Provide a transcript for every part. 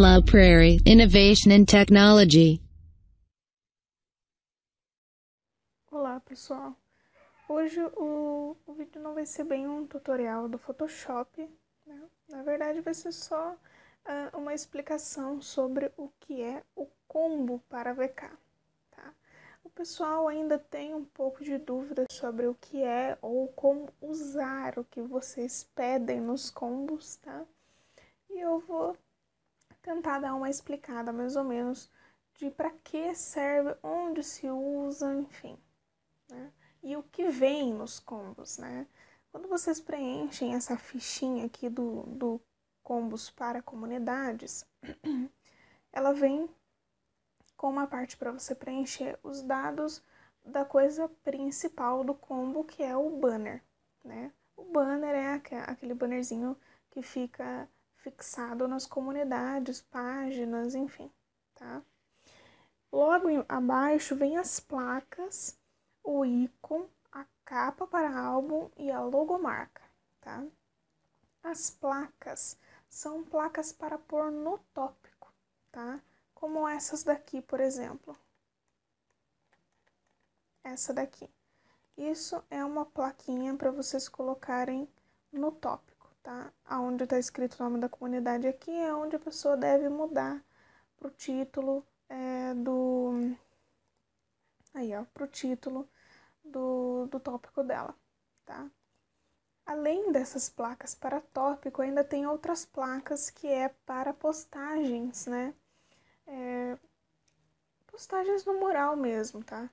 La Prairie Innovation and Technology. Olá pessoal, hoje o, o vídeo não vai ser bem um tutorial do Photoshop, né? na verdade vai ser só uh, uma explicação sobre o que é o combo para VK. Tá? O pessoal ainda tem um pouco de dúvida sobre o que é ou como usar o que vocês pedem nos combos, tá? E eu vou tentar dar uma explicada mais ou menos de para que serve, onde se usa, enfim. Né? E o que vem nos combos, né? Quando vocês preenchem essa fichinha aqui do, do combos para comunidades, ela vem com uma parte para você preencher os dados da coisa principal do combo, que é o banner, né? O banner é aquele bannerzinho que fica fixado nas comunidades, páginas, enfim, tá? Logo abaixo vem as placas, o ícone, a capa para álbum e a logomarca, tá? As placas são placas para pôr no tópico, tá? Como essas daqui, por exemplo. Essa daqui. Isso é uma plaquinha para vocês colocarem no tópico tá? Aonde está escrito o nome da comunidade aqui é onde a pessoa deve mudar pro título é, do aí ó, pro título do, do tópico dela, tá? Além dessas placas para tópico, ainda tem outras placas que é para postagens, né? É, postagens no mural mesmo, tá?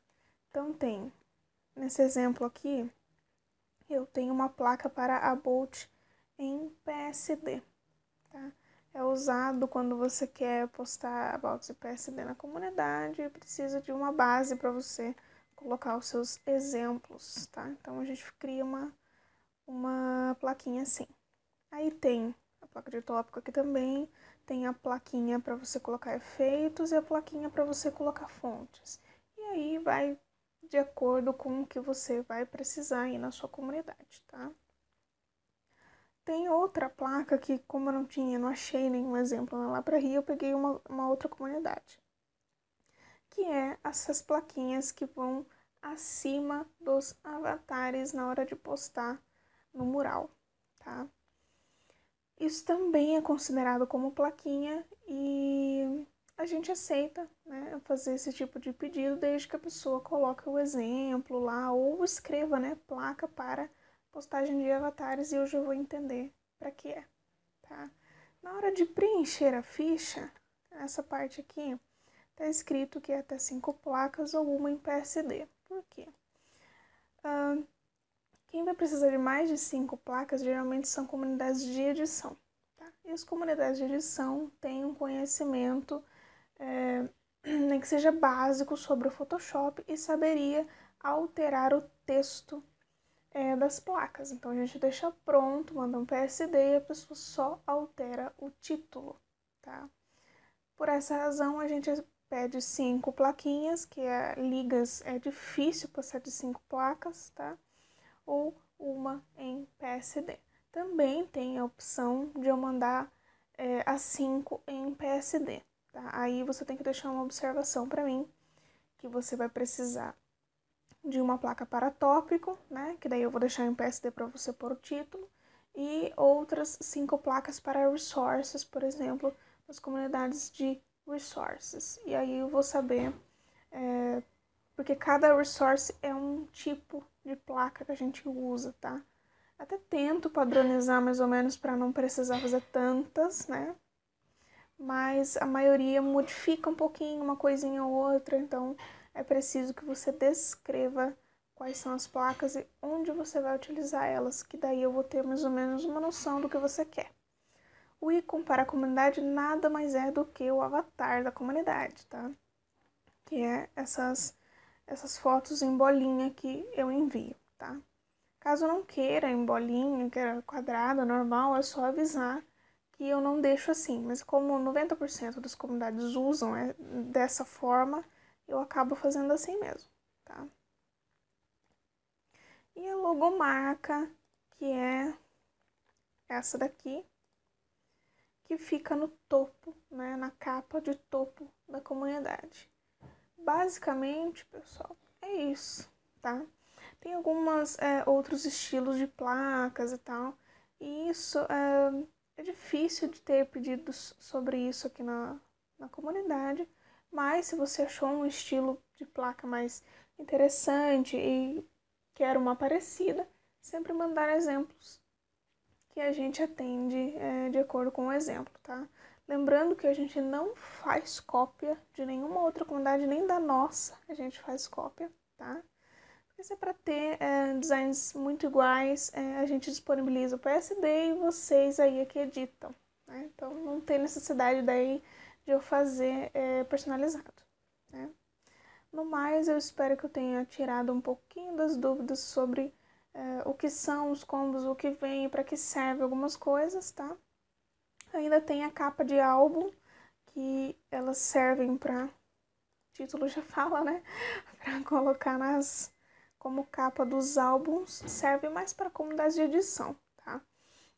Então tem, nesse exemplo aqui, eu tenho uma placa para About em PSD. Tá? É usado quando você quer postar about de PSD na comunidade e precisa de uma base para você colocar os seus exemplos, tá? Então a gente cria uma, uma plaquinha assim. Aí tem a placa de tópico aqui também, tem a plaquinha para você colocar efeitos e a plaquinha para você colocar fontes. E aí vai de acordo com o que você vai precisar aí na sua comunidade, tá? Tem outra placa que, como eu não tinha, não achei nenhum exemplo lá para Rio, eu peguei uma, uma outra comunidade, que é essas plaquinhas que vão acima dos avatares na hora de postar no mural, tá? Isso também é considerado como plaquinha e a gente aceita né, fazer esse tipo de pedido desde que a pessoa coloque o exemplo lá ou escreva né, placa para postagem de avatares e hoje eu vou entender para que é, tá? Na hora de preencher a ficha, essa parte aqui, tá escrito que é até cinco placas ou uma em PSD. Por quê? quem vai precisar de mais de cinco placas geralmente são comunidades de edição, tá? E as comunidades de edição têm um conhecimento, é, nem que seja básico, sobre o Photoshop e saberia alterar o texto é, das placas. Então a gente deixa pronto, manda um PSD e a pessoa só altera o título, tá? Por essa razão a gente pede cinco plaquinhas, que é ligas é difícil passar de cinco placas, tá? Ou uma em PSD. Também tem a opção de eu mandar é, a em PSD. Tá? Aí você tem que deixar uma observação para mim que você vai precisar de uma placa para tópico, né? Que daí eu vou deixar em PSD para você pôr o título. E outras cinco placas para resources, por exemplo, nas comunidades de resources. E aí eu vou saber, é, porque cada resource é um tipo de placa que a gente usa, tá? Até tento padronizar mais ou menos para não precisar fazer tantas, né? Mas a maioria modifica um pouquinho, uma coisinha ou outra, então é preciso que você descreva quais são as placas e onde você vai utilizar elas, que daí eu vou ter mais ou menos uma noção do que você quer. O ícone para a comunidade nada mais é do que o avatar da comunidade, tá? Que é essas, essas fotos em bolinha que eu envio, tá? Caso não queira em bolinha, queira quadrada, normal, é só avisar que eu não deixo assim. Mas como 90% das comunidades usam é dessa forma, eu acabo fazendo assim mesmo, tá? E a logomarca, que é essa daqui, que fica no topo, né, na capa de topo da comunidade. Basicamente, pessoal, é isso, tá? Tem algumas é, outros estilos de placas e tal, e isso é, é difícil de ter pedidos sobre isso aqui na, na comunidade, mas se você achou um estilo de placa mais interessante e quer uma parecida, sempre mandar exemplos que a gente atende é, de acordo com o exemplo, tá? Lembrando que a gente não faz cópia de nenhuma outra comunidade, nem da nossa a gente faz cópia, tá? Isso é para ter é, designs muito iguais, é, a gente disponibiliza o PSD e vocês aí é que editam, né? Então não tem necessidade daí de eu fazer é, personalizado. Né? No mais, eu espero que eu tenha tirado um pouquinho das dúvidas sobre é, o que são os combos, o que vem, para que serve algumas coisas, tá? Ainda tem a capa de álbum, que elas servem para título já fala, né? para colocar nas como capa dos álbuns, serve mais para comunidades de edição.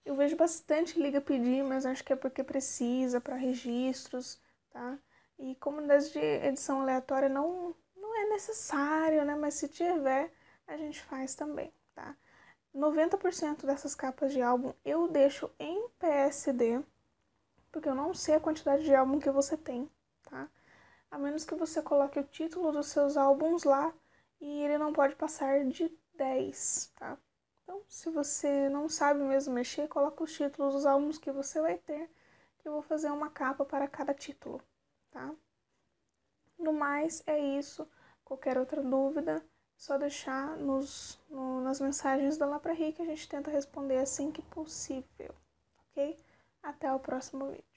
Eu vejo bastante liga pedir, mas acho que é porque precisa para registros, tá? E comunidades de edição aleatória não, não é necessário, né? Mas se tiver, a gente faz também, tá? 90% dessas capas de álbum eu deixo em PSD, porque eu não sei a quantidade de álbum que você tem, tá? A menos que você coloque o título dos seus álbuns lá e ele não pode passar de 10, tá? Então, se você não sabe mesmo mexer, coloca os títulos dos álbuns que você vai ter, que eu vou fazer uma capa para cada título, tá? No mais, é isso. Qualquer outra dúvida, é só deixar nos, no, nas mensagens da Lá Pra Ri que a gente tenta responder assim que possível, ok? Até o próximo vídeo.